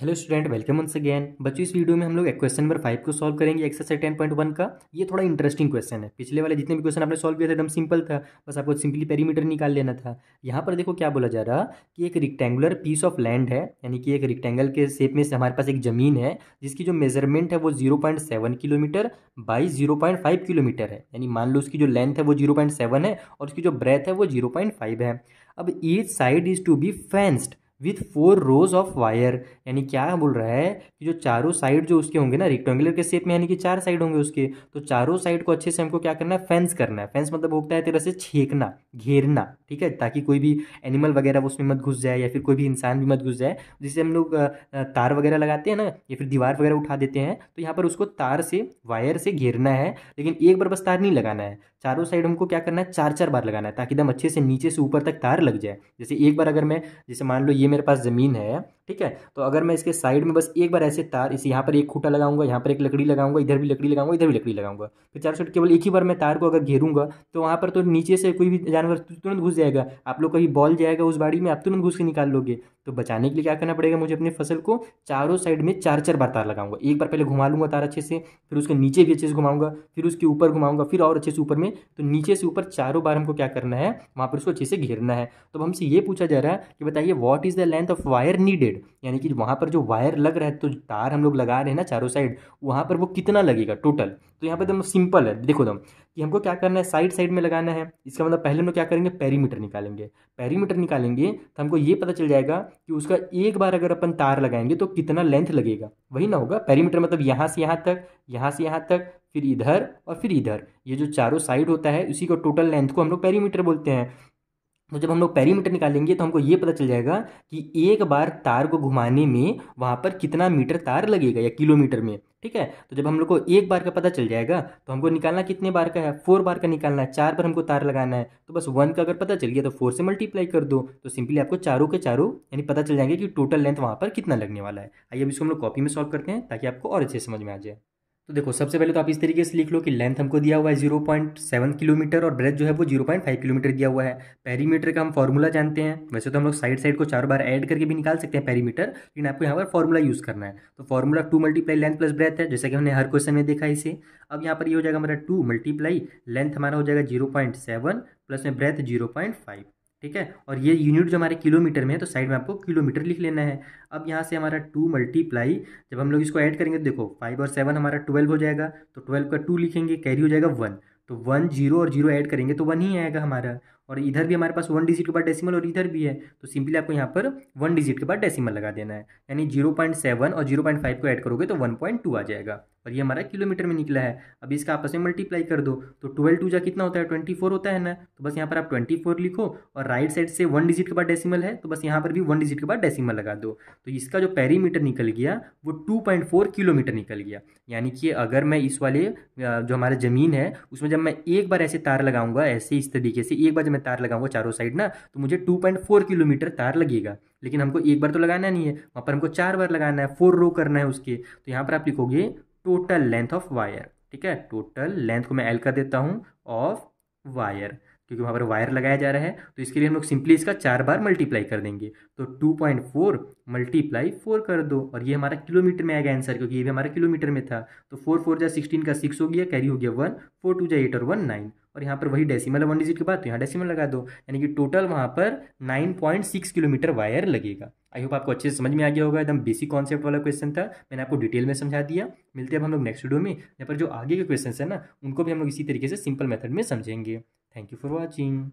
hello student welcome once again बच्चों इस video में हम लोग एक क्वेश्चन नंबर फाइव को सॉल्व करेंगे एक्सरसाइज टेन पॉइंट वन का ये थोड़ा इंटरेस्टिंग क्वेश्चन है पिछले वाले जितने भी क्वेश्चन आपने सॉल्व किया था एकदम सिंपल था बस आपको सिंपली पेरीमीटर निकाल लेना था यहाँ पर देखो क्या बोला जा रहा कि एक रिक्टेंगुलर पीस ऑफ लैंड है यानी कि एक रिक्टेंगल के शेप में से हमारे पास एक जमीन है जिसकी जो मेजरमेंट है वो zero point seven kilometre by zero point five kilometre है यानी मान लो उसकी जो लेंथ है वो जीरो पॉइंट सेवन है और उसकी जो ब्रेथ है वो जीरो पॉइंट फाइव है अब each side is to be fenced with four rows of wire यानी क्या बोल रहा है कि जो चारों साइड जो उसके होंगे ना रेक्टेंगुलर के शेप में यानी कि चार साइड होंगे उसके तो चारों साइड को अच्छे से हमको क्या करना है फेंस करना है फेंस मतलब होता है तेरा से छेकना घेरना ठीक है ताकि कोई भी एनिमल वगैरह वो उसमें मत घुस जाए या फिर कोई भी इंसान भी मत घुस जाए जिससे हम लोग तार वगैरह लगाते हैं ना या फिर दीवार वगैरह उठा देते हैं तो यहाँ पर उसको तार से वायर से घेरना है लेकिन एक बार बस तार नहीं लगाना है चारों साइड हमको क्या करना है चार चार बार लगाना है ताकि एकदम अच्छे से नीचे से ऊपर तक तार लग जाए जैसे एक बार अगर मैं जैसे मान लो ये मेरे पास ज़मीन है ठीक है तो अगर मैं इसके साइड में बस एक बार ऐसे तार इस यहाँ पर एक खूटा लगाऊंगा यहाँ पर एक लकड़ी लगाऊंगा इधर भी लकड़ी लगाऊंगा इधर भी लकड़ी लगाऊंगा फिर तो चार साइड केवल एक ही बार मैं तार को अगर घेरूंगा तो वहाँ पर तो नीचे से कोई भी जानवर तुरंत घुस जाएगा आप लोग कहीं बॉल जाएगा उस बाड़ी में आप तुरंत घुस के निकाल लोगे तो बचाने के लिए क्या करना पड़ेगा मुझे अपनी फसल को चारों साइड में चार चार बार तार लगाऊंगा एक बार पहले घुमा लूंगा तार अच्छे से फिर उसके नीचे भी अच्छे से घुमाऊंगा फिर उसके ऊपर घुमाऊंगा फिर और अच्छे से ऊपर में तो नीचे से ऊपर चारों बार हमको क्या करना है वहाँ पर उसको अच्छे से घेरना है तो हमसे ये पूछा जा रहा है कि बताइए what is the length of wire needed side यानी कि वहाँ पर जो वायर लग रहा है तो तार हम लोग लगा रहे हैं ना चारों साइड वहाँ पर वो कितना लगेगा टोटल तो यहाँ पर एकदम सिंपल है देखो दम कि हमको क्या करना है साइड साइड में लगाना है इसका मतलब पहले हम लोग क्या करेंगे पैरीमीटर निकालेंगे पैरीमीटर निकालेंगे तो हमको ये पता चल जाएगा कि उसका एक बार अगर अपन तार लगाएंगे तो कितना लेंथ लगेगा वही ना होगा पैरीमीटर मतलब यहाँ से यहाँ तक यहाँ से यहाँ तक फिर इधर और फिर इधर ये जो चारों साइड होता है उसी को टोटल लेंथ को हम लोग पैरीमीटर बोलते हैं तो जब हम लोग पैरीमीटर निकालेंगे तो हमको ये पता चल जाएगा कि एक बार तार को घुमाने में वहाँ पर कितना मीटर तार लगेगा या किलोमीटर में ठीक है तो जब हम लोग को एक बार का पता चल जाएगा तो हमको निकालना कितने बार का है फोर बार का निकालना है चार बार हमको तार लगाना है तो बस वन का अगर पता चल गया तो फोर से मल्टीप्लाई कर दो तो सिंपली आपको चारों के चारों यानी पता चल जाएंगे कि टोटल लेंथ वहाँ पर कितना लगने वाला है आइए अब इसको हम लोग कॉपी में सॉल्व करते हैं ताकि आपको और अच्छे समझ में आ जाए तो देखो सबसे पहले तो आप इस तरीके से लिख लो कि लेंथ हमको दिया हुआ है जीरो पॉइंट सेवन किलोमीटर और ब्रेथ जो है वो जीरो पॉइंट फाइव किलोमीटर दिया हुआ है पेरीमीटर का हम फॉर्मूला जानते हैं वैसे तो हम लोग साइड साइड को चार बार ऐड करके भी निकाल सकते हैं पेरीमीटर लेकिन आपको यहाँ पर फॉर्मूला यूज़ करना है तो formula two multiply length plus breadth है जैसे कि हमने हर क्वेश्चन में देखा इसे अब यहाँ पर ये यह हो जाएगा हमारा टू मल्टीप्लाई लेंथ हमारा हो जाएगा जीरो पॉइंट सेवन प्लस में ब्रेथ जीरो पॉइंट फाइव ठीक है और ये यूनिट जो हमारे किलोमीटर में है तो साइड में आपको किलोमीटर लिख लेना है अब यहाँ से हमारा टू मल्टीप्लाई जब हम लोग इसको ऐड करेंगे तो देखो फाइव और सेवन हमारा ट्वेल्व हो जाएगा तो ट्वेल्व का टू लिखेंगे कैरी हो जाएगा वन तो वन जीरो और जीरो ऐड करेंगे तो वन ही आएगा हमारा और इधर भी हमारे पास वन डिजिट के बाद डेसिमल और इधर भी है तो सिंपली आपको यहाँ पर वन डिजिट के बाद डेसिमल लगा देना है यानी जीरो पॉइंट सेवन और जीरो पॉइंट फाइव को ऐड करोगे तो वन पॉइंट टू आ जाएगा और ये हमारा किलोमीटर में निकला है अब इसका आपस में मल्टीप्लाई कर दो तो ट्वेल्व टू जा कितना होता है ट्वेंटी फोर होता है ना तो बस यहाँ पर आप ट्वेंटी फोर लिखो और राइट साइड से वन डिजिट के बाद डेसिमल है तो बस यहाँ पर भी वन डिजिट के बाद डेसिमल लगा दो तो इसका जो पेरीमीटर निकल गया वो टू पॉइंट फोर किलोमीटर निकल गया यानी कि अगर मैं इस वाले जो हमारा ज़मीन है उसमें जब मैं एक बार ऐसे तार लगाऊंगा ऐसे इस तरीके से एक बार मैं तार लगाऊंगा चारों साइड ना तो मुझे टू पॉइंट फोर किलोमीटर तार लगेगा लेकिन हमको एक बार तो लगाना नहीं है वहाँ पर हमको चार बार लगाना है फोर रो करना है उसके तो यहाँ पर आप लिखोगे टोटल लेंथ ऑफ वायर ठीक है टोटल लेंथ को मैं एल कर देता हूँ ऑफ वायर क्योंकि वहाँ पर वायर लगाया जा रहा है तो इसके लिए हम लोग सिंपली इसका चार बार मल्टीप्लाई कर देंगे तो two point four multiply four कर दो और ये हमारा किलोमीटर में आएगा आंसर क्योंकि ये भी हमारा किलोमीटर में था तो फोर फोर जा सिक्सटीन का सिक्स हो गया कैरी हो गया वन फोर टू जा एट और वन नाइन और यहाँ पर वही डेसिमल है वन डिजिट के बाद तो यहाँ डेसिमल लगा दो यानी कि टोटल वहाँ पर nine point six kilometre wire लगेगा आई होप आपको अच्छे से समझ में आ गया होगा एकदम बेसिक कॉन्सेप्ट वाला क्वेश्चन था मैंने आपको डिटेल में समझा दिया मिलते हैं अब हम लोग नेक्स्ट वीडियो में यहाँ पर जो आगे के क्वेश्चन है ना उनको भी हम लोग इसी तरीके से सिंपल मेथड में समझेंगे थैंक यू फॉर वॉचिंग